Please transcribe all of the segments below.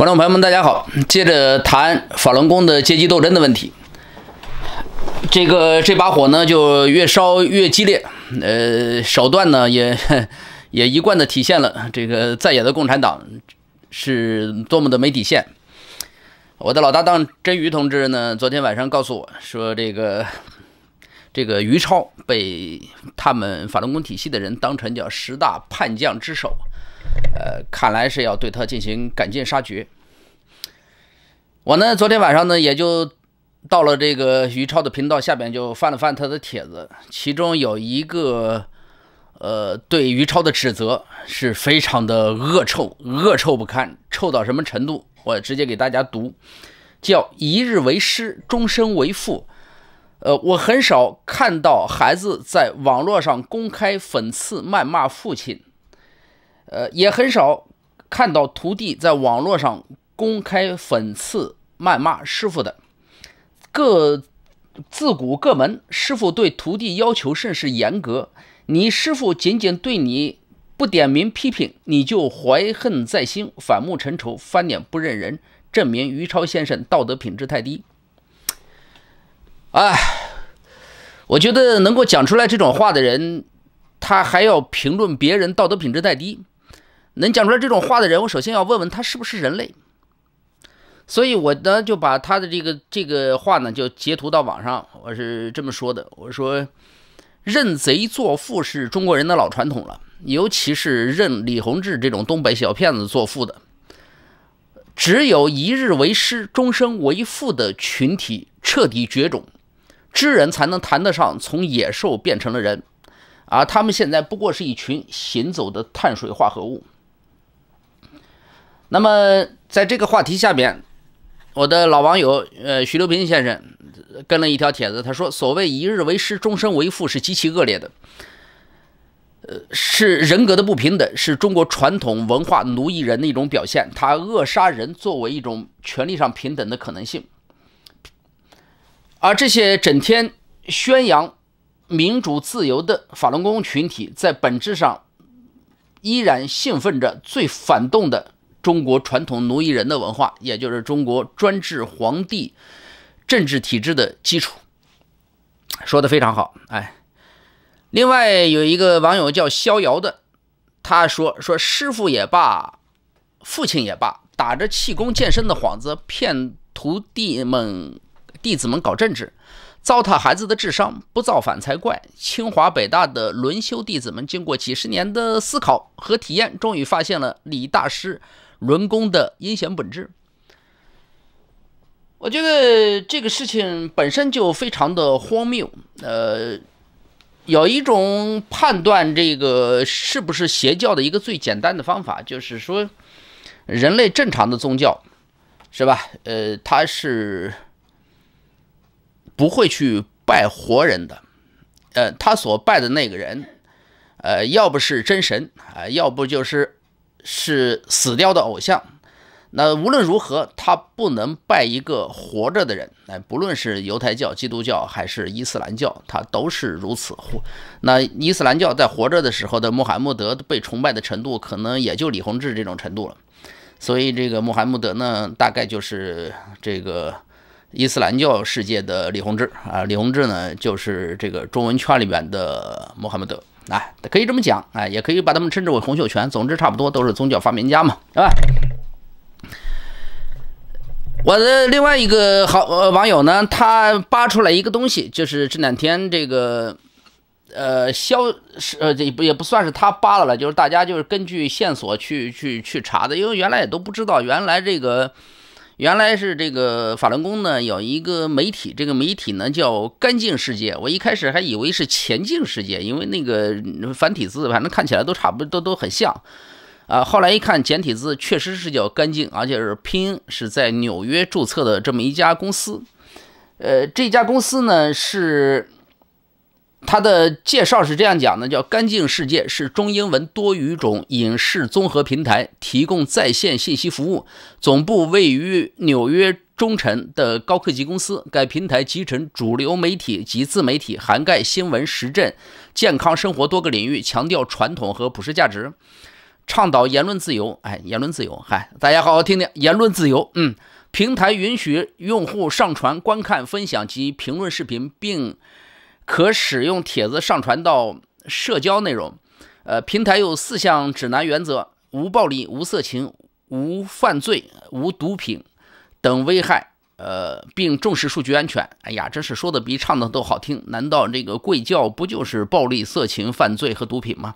观众朋友们，大家好！接着谈法轮功的阶级斗争的问题。这个这把火呢，就越烧越激烈，呃，手段呢也 也一贯的体现了这个在野的共产党是多么的没底线。我的老搭档真宇同志呢，昨天晚上告诉我说，这个这个于超被他们法轮功体系的人当成叫十大叛将之首。呃，看来是要对他进行赶尽杀绝。我呢，昨天晚上呢，也就到了这个于超的频道下边，就翻了翻他的帖子，其中有一个呃，对于超的指责是非常的恶臭，恶臭不堪，臭到什么程度？我直接给大家读，叫“一日为师，终身为父”。呃，我很少看到孩子在网络上公开讽刺、谩骂父亲。呃，也很少看到徒弟在网络上公开讽刺、谩骂师傅的。各自古各门师傅对徒弟要求甚是严格，你师傅仅仅对你不点名批评，你就怀恨在心，反目成仇，翻脸不认人，证明于超先生道德品质太低。哎，我觉得能够讲出来这种话的人，他还要评论别人道德品质太低。能讲出来这种话的人，我首先要问问他是不是人类。所以，我呢就把他的这个这个话呢就截图到网上。我是这么说的：我说，认贼作父是中国人的老传统了，尤其是认李洪志这种东北小骗子作父的。只有一日为师，终生为父的群体彻底绝种，知人才能谈得上从野兽变成了人，而他们现在不过是一群行走的碳水化合物。那么，在这个话题下面，我的老网友呃徐留平先生跟了一条帖子，他说：“所谓一日为师，终身为父是极其恶劣的，呃，是人格的不平等，是中国传统文化奴役人的一种表现，他扼杀人作为一种权利上平等的可能性。”而这些整天宣扬民主自由的法轮功群体，在本质上依然兴奋着最反动的。中国传统奴役人的文化，也就是中国专制皇帝政治体制的基础，说的非常好。哎，另外有一个网友叫逍遥的，他说：“说师傅也罢，父亲也罢，打着气功健身的幌子骗徒弟们、弟子们搞政治，糟蹋孩子的智商，不造反才怪。”清华北大的轮休弟子们经过几十年的思考和体验，终于发现了李大师。轮功的阴险本质，我觉得这个事情本身就非常的荒谬。呃，有一种判断这个是不是邪教的一个最简单的方法，就是说，人类正常的宗教，是吧？呃，他是不会去拜活人的，呃，他所拜的那个人，呃，要不是真神啊，要不就是。是死掉的偶像，那无论如何，他不能拜一个活着的人。哎，不论是犹太教、基督教还是伊斯兰教，他都是如此。那伊斯兰教在活着的时候的穆罕默德被崇拜的程度，可能也就李洪志这种程度了。所以这个穆罕默德呢，大概就是这个伊斯兰教世界的李洪志啊。李洪志呢，就是这个中文圈里面的穆罕默德。啊，可以这么讲啊，也可以把他们称之为洪秀全。总之，差不多都是宗教发明家嘛，是吧？我的另外一个好网友呢，他扒出来一个东西，就是这两天这个，呃，消是呃，也不也不算是他扒了了，就是大家就是根据线索去去去查的，因为原来也都不知道，原来这个。原来是这个法轮功呢，有一个媒体，这个媒体呢叫干净世界。我一开始还以为是前进世界，因为那个繁体字反正看起来都差不多，都都很像。啊，后来一看简体字，确实是叫干净，而且是拼是在纽约注册的这么一家公司。呃，这家公司呢是。它的介绍是这样讲的：叫“干净世界”是中英文多语种影视综合平台，提供在线信息服务，总部位于纽约中城的高科技公司。该平台集成主流媒体及自媒体，涵盖新闻、时政、健康生活多个领域，强调传统和普世价值，倡导言论自由。哎，言论自由，嗨，大家好好听听言论自由。嗯，平台允许用户上传、观看、分享及评论视频，并。可使用帖子上传到社交内容，呃，平台有四项指南原则：无暴力、无色情、无犯罪、无毒品等危害，呃，并重视数据安全。哎呀，真是说的比唱的都好听。难道这个贵教不就是暴力、色情、犯罪和毒品吗？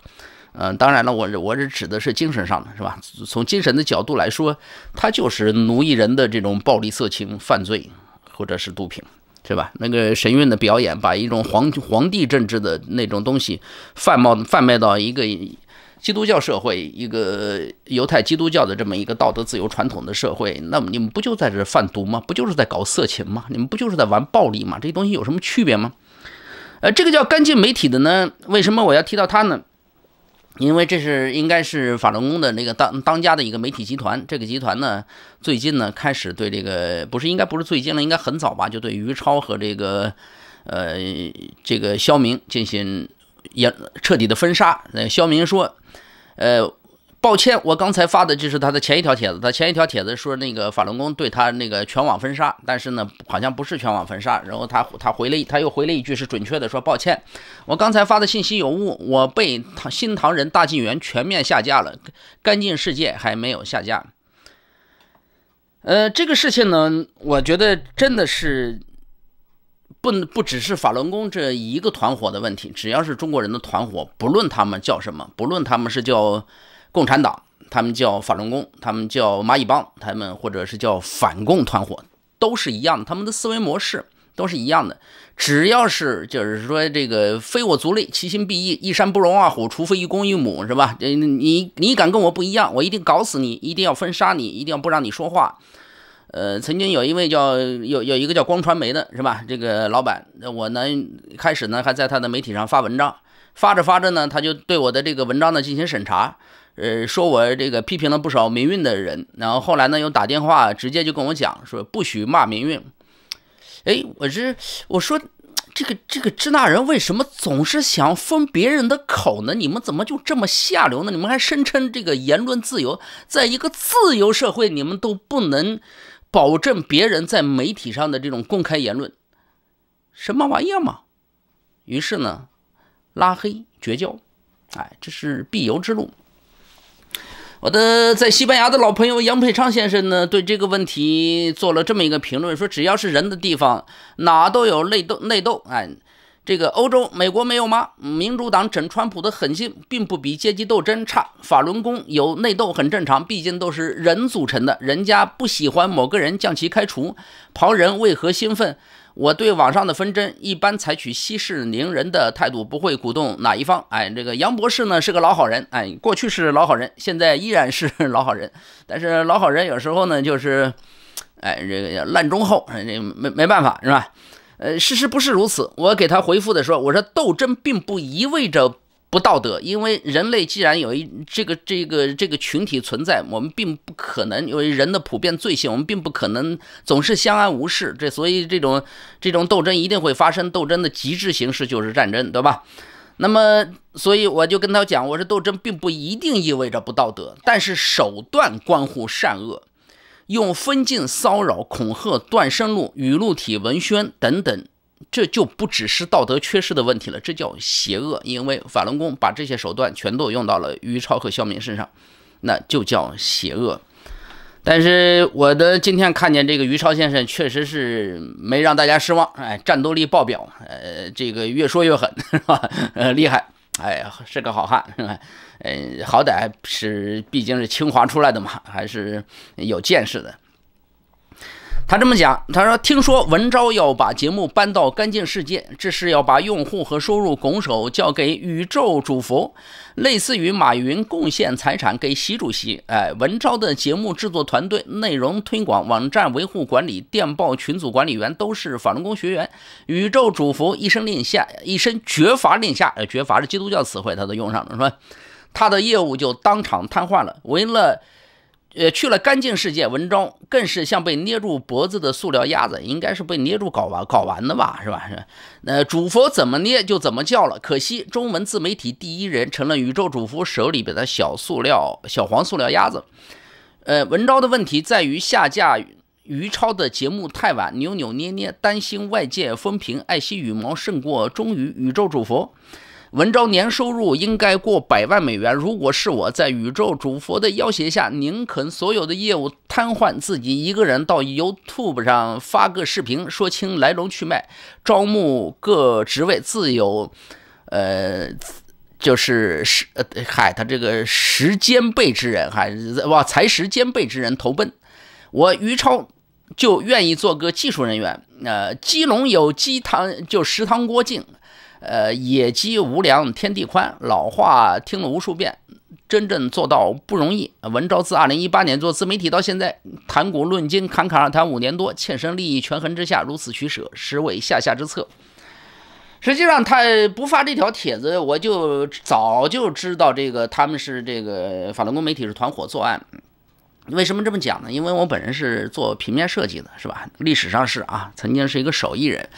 嗯，当然了，我我是指的是精神上的，是吧？从精神的角度来说，它就是奴役人的这种暴力、色情、犯罪或者是毒品。是吧？那个神韵的表演，把一种皇皇帝政治的那种东西贩卖贩卖到一个基督教社会，一个犹太基督教的这么一个道德自由传统的社会，那么你们不就在这贩毒吗？不就是在搞色情吗？你们不就是在玩暴力吗？这东西有什么区别吗？呃，这个叫干净媒体的呢，为什么我要提到他呢？因为这是应该是法轮功的那个当当家的一个媒体集团，这个集团呢，最近呢开始对这个不是应该不是最近了，应该很早吧，就对于超和这个，呃，这个肖明进行也彻底的封杀。那肖明说，呃。抱歉，我刚才发的就是他的前一条帖子。他前一条帖子说那个法轮功对他那个全网封杀，但是呢，好像不是全网封杀。然后他他回了，他又回了一句是准确的，说抱歉，我刚才发的信息有误，我被新唐人大纪元全面下架了，干净世界还没有下架。呃，这个事情呢，我觉得真的是不不只是法轮功这一个团伙的问题，只要是中国人的团伙，不论他们叫什么，不论他们是叫。共产党，他们叫法轮功，他们叫蚂蚁帮，他们或者是叫反共团伙，都是一样，他们的思维模式都是一样的。只要是，就是说这个非我族类，其心必异，一山不容二虎，除非一公一母，是吧？你你敢跟我不一样，我一定搞死你，一定要封杀你，一定要不让你说话。呃，曾经有一位叫有有一个叫光传媒的是吧？这个老板，我呢开始呢还在他的媒体上发文章。发着发着呢，他就对我的这个文章呢进行审查，呃，说我这个批评了不少民运的人，然后后来呢又打电话直接就跟我讲说不许骂民运。哎，我这我说这个这个支那人为什么总是想封别人的口呢？你们怎么就这么下流呢？你们还声称这个言论自由，在一个自由社会，你们都不能保证别人在媒体上的这种公开言论，什么玩意儿嘛？于是呢。拉黑绝交，哎，这是必由之路。我的在西班牙的老朋友杨佩昌先生呢，对这个问题做了这么一个评论，说只要是人的地方，哪都有内斗内斗。哎，这个欧洲、美国没有吗？民主党整川普的狠劲，并不比阶级斗争差。法轮功有内斗很正常，毕竟都是人组成的，人家不喜欢某个人，将其开除，旁人为何兴奋？我对网上的纷争一般采取息事宁人的态度，不会鼓动哪一方。哎，这个杨博士呢是个老好人，哎，过去是老好人，现在依然是 老好人。但是老好人有时候呢就是，哎，这个烂忠厚，这没没办法是吧？呃，事实不是如此。我给他回复的说，我说斗争并不意味着。不道德，因为人类既然有一这个这个这个群体存在，我们并不可能因为人的普遍罪性，我们并不可能总是相安无事。这所以这种这种斗争一定会发生，斗争的极致形式就是战争，对吧？那么，所以我就跟他讲，我说斗争并不一定意味着不道德，但是手段关乎善恶，用分禁、骚扰、恐吓、断生路、语录体文宣等等。这就不只是道德缺失的问题了，这叫邪恶。因为法轮功把这些手段全都用到了于超和肖明身上，那就叫邪恶。但是我的今天看见这个于超先生，确实是没让大家失望，哎，战斗力爆表，呃，这个越说越狠，是吧？呃，厉害，哎，是个好汉，是吧？嗯，好歹是毕竟是清华出来的嘛，还是有见识的。他这么讲，他说：“听说文昭要把节目搬到干净世界，这是要把用户和收入拱手交给宇宙主佛，类似于马云贡献财产给习主席。哎，文昭的节目制作团队、内容推广、网站维护、管理、电报群组管理员都是法轮功学员。宇宙主佛一声令下，一声绝罚令下，呃，绝罚是基督教词汇，他都用上了，是吧？他的业务就当场瘫痪了。为了……呃，去了干净世界，文章更是像被捏住脖子的塑料鸭子，应该是被捏住搞完搞完的吧，是吧？是，吧，那主佛怎么捏就怎么叫了。可惜中文自媒体第一人成了宇宙主佛手里边的小塑料小黄塑料鸭子。呃，文章的问题在于下架于超的节目太晚，扭扭捏捏，担心外界风评，爱惜羽毛胜过忠于宇宙主佛。文昭年收入应该过百万美元。如果是我在宇宙主佛的要挟下，宁肯所有的业务瘫痪，自己一个人到 YouTube 上发个视频，说清来龙去脉，招募各职位，自有，呃，就是时，嗨，他这个时兼备之人，嗨，哇，才识兼备之人投奔我于超，就愿意做个技术人员。呃，鸡笼有鸡汤，就食堂郭靖。呃，野鸡无良，天地宽。老话听了无数遍，真正做到不容易。文昭自二零一八年做自媒体到现在，谈古论今，侃侃而谈五年多，切身利益权衡之下，如此取舍，实为下下之策。实际上，他不发这条帖子，我就早就知道这个他们是这个法轮功媒体是团伙作案。为什么这么讲呢？因为我本人是做平面设计的，是吧？历史上是啊，曾经是一个手艺人。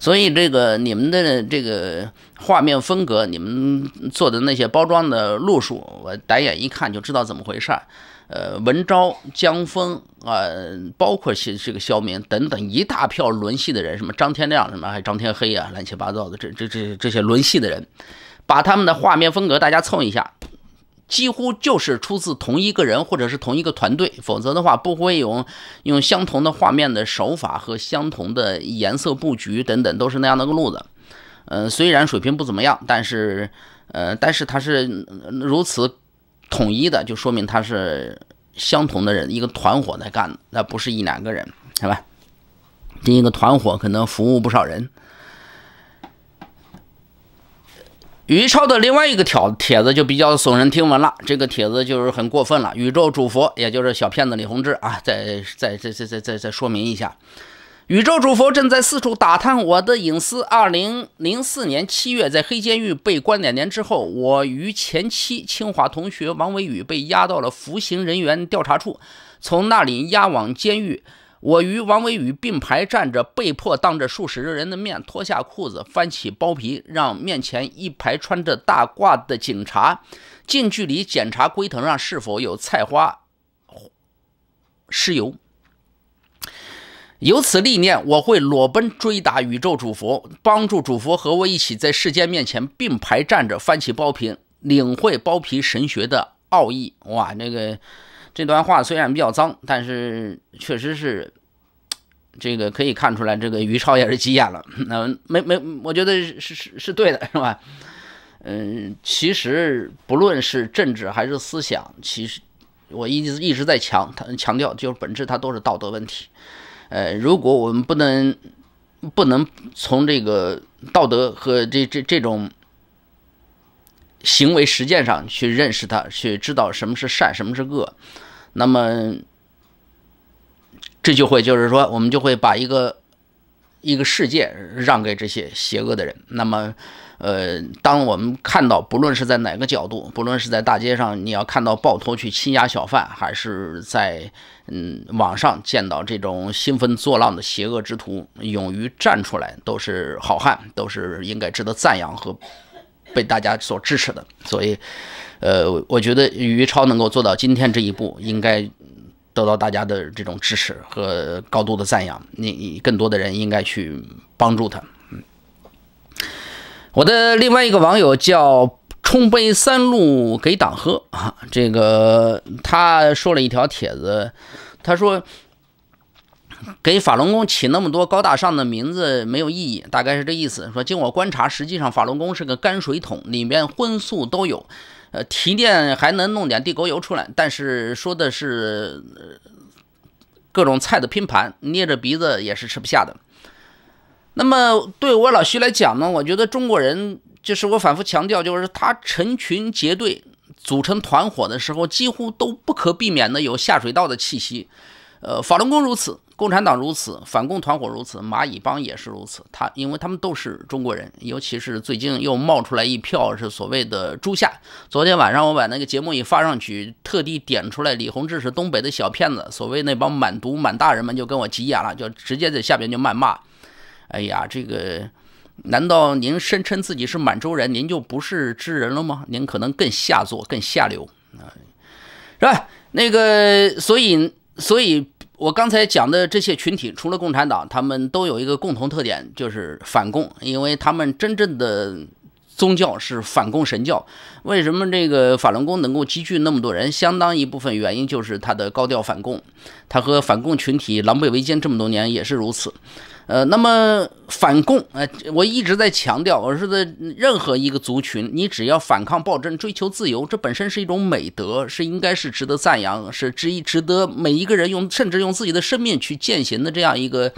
所以这个你们的这个画面风格，你们做的那些包装的路数，我打眼一看就知道怎么回事儿。呃，文昭、江峰啊，包括这个肖明等等一大票轮系的人，什么张天亮，什么还张天黑呀，乱七八糟的，这这这这些轮系的人，把他们的画面风格大家凑一下。几乎就是出自同一个人或者是同一个团队，否则的话不会用用相同的画面的手法和相同的颜色布局等等都是那样的个路子。嗯，虽然水平不怎么样，但是，呃，但是他是如此统一的，就说明他是相同的人一个团伙在干，那不是一两个人，是吧？这一个团伙可能服务不少人。于超的另外一个条帖子就比较耸人听闻了，这个帖子就是很过分了。宇宙主佛，也就是小骗子李洪志啊，在在在在在在再说明一下，宇宙主佛正在四处打探我的隐私。二零零四年七月，在黑监狱被关两年之后，我与前妻清华同学王维宇被押到了服刑人员调查处，从那里押往监狱。我与王维宇并排站着，被迫当着数十人的面脱下裤子，翻起包皮，让面前一排穿着大褂的警察近距离检查龟藤上是否有菜花，尸油。由此历练，我会裸奔追打宇宙主佛，帮助主佛和我一起在世间面前并排站着，翻起包皮，领会包皮神学的奥义。哇，那个。这段话虽然比较脏，但是确实是，这个可以看出来，这个于超也是急眼了。那没没，我觉得是是是对的，是吧？嗯，其实不论是政治还是思想，其实我一直一直在强他强调，就是本质它都是道德问题。呃，如果我们不能不能从这个道德和这这这种行为实践上去认识它，去知道什么是善，什么是恶。那么，这就会就是说，我们就会把一个一个世界让给这些邪恶的人。那么，呃，当我们看到，不论是在哪个角度，不论是在大街上，你要看到暴徒去欺压小贩，还是在嗯网上见到这种兴风作浪的邪恶之徒，勇于站出来，都是好汉，都是应该值得赞扬和。被大家所支持的，所以，呃，我觉得于超能够做到今天这一步，应该得到大家的这种支持和高度的赞扬。你，你更多的人应该去帮助他。嗯，我的另外一个网友叫冲杯三鹿给党喝啊，这个他说了一条帖子，他说。给法轮功起那么多高大上的名字没有意义，大概是这意思。说，经我观察，实际上法轮功是个泔水桶，里面荤素都有，呃，提炼还能弄点地沟油出来。但是说的是呃、各种菜的拼盘，捏着鼻子也是吃不下的。那么对我老徐来讲呢，我觉得中国人就是我反复强调，就是他成群结队组成团伙的时候，几乎都不可避免的有下水道的气息。呃，法轮功如此，共产党如此，反共团伙如此，蚂蚁帮也是如此。他因为他们都是中国人，尤其是最近又冒出来一票是所谓的朱夏。昨天晚上我把那个节目一发上去，特地点出来，李洪志是东北的小骗子。所谓那帮满毒满大人们就跟我急眼了，就直接在下边就谩骂。哎呀，这个难道您声称自己是满洲人，您就不是知人了吗？您可能更下作，更下流啊，是吧？那个，所以。所以我刚才讲的这些群体，除了共产党，他们都有一个共同特点，就是反共，因为他们真正的宗教是反共神教。为什么这个法轮功能够积聚那么多人？相当一部分原因就是他的高调反共，他和反共群体狼狈为奸这么多年也是如此。呃，那么反共，呃，我一直在强调，我说的任何一个族群，你只要反抗暴政、追求自由，这本身是一种美德，是应该是值得赞扬，是值一值得每一个人用，甚至用自己的生命去践行的这样一个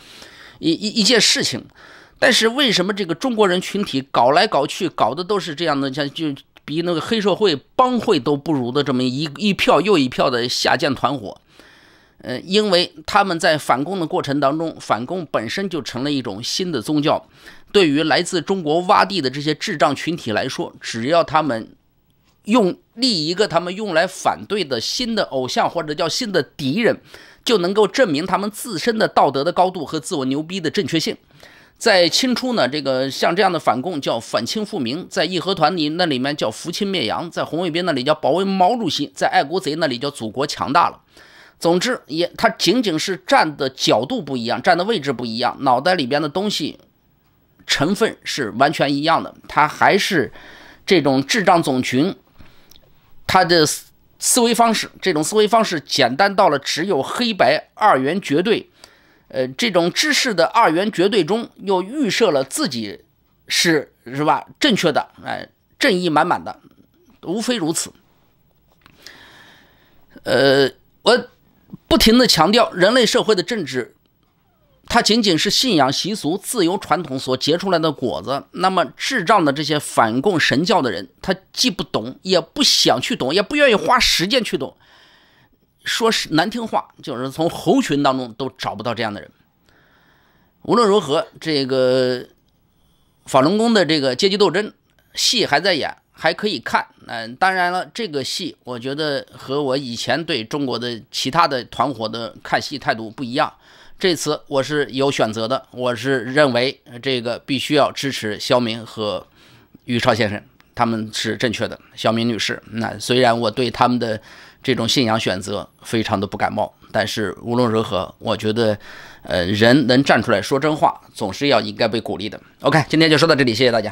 一一一件事情。但是为什么这个中国人群体搞来搞去，搞的都是这样的，像就比那个黑社会帮会都不如的这么一一票又一票的下贱团伙？呃，因为他们在反共的过程当中，反共本身就成了一种新的宗教。对于来自中国洼地的这些智障群体来说，只要他们用立一个他们用来反对的新的偶像，或者叫新的敌人，就能够证明他们自身的道德的高度和自我牛逼的正确性。在清初呢，这个像这样的反共叫反清复明，在义和团里那里面叫扶清灭洋，在红卫兵那里叫保卫毛主席，在爱国贼那里叫祖国强大了。总之，也他仅仅是站的角度不一样，站的位置不一样，脑袋里边的东西成分是完全一样的。他还是这种智障种群，他的思维方式，这种思维方式简单到了只有黑白二元绝对，呃，这种知识的二元绝对中，又预设了自己是是吧正确的，哎，正义满满的，无非如此。呃，我。不停的强调人类社会的政治，它仅仅是信仰、习俗、自由、传统所结出来的果子。那么，智障的这些反共神教的人，他既不懂，也不想去懂，也不愿意花时间去懂。说是难听话，就是从猴群当中都找不到这样的人。无论如何，这个法轮功的这个阶级斗争戏还在演。还可以看，嗯，当然了，这个戏我觉得和我以前对中国的其他的团伙的看戏态度不一样，这次我是有选择的，我是认为这个必须要支持肖明和于超先生，他们是正确的。肖明女士，那虽然我对他们的这种信仰选择非常的不感冒，但是无论如何，我觉得，呃，人能站出来说真话，总是要应该被鼓励的。OK，今天就说到这里，谢谢大家。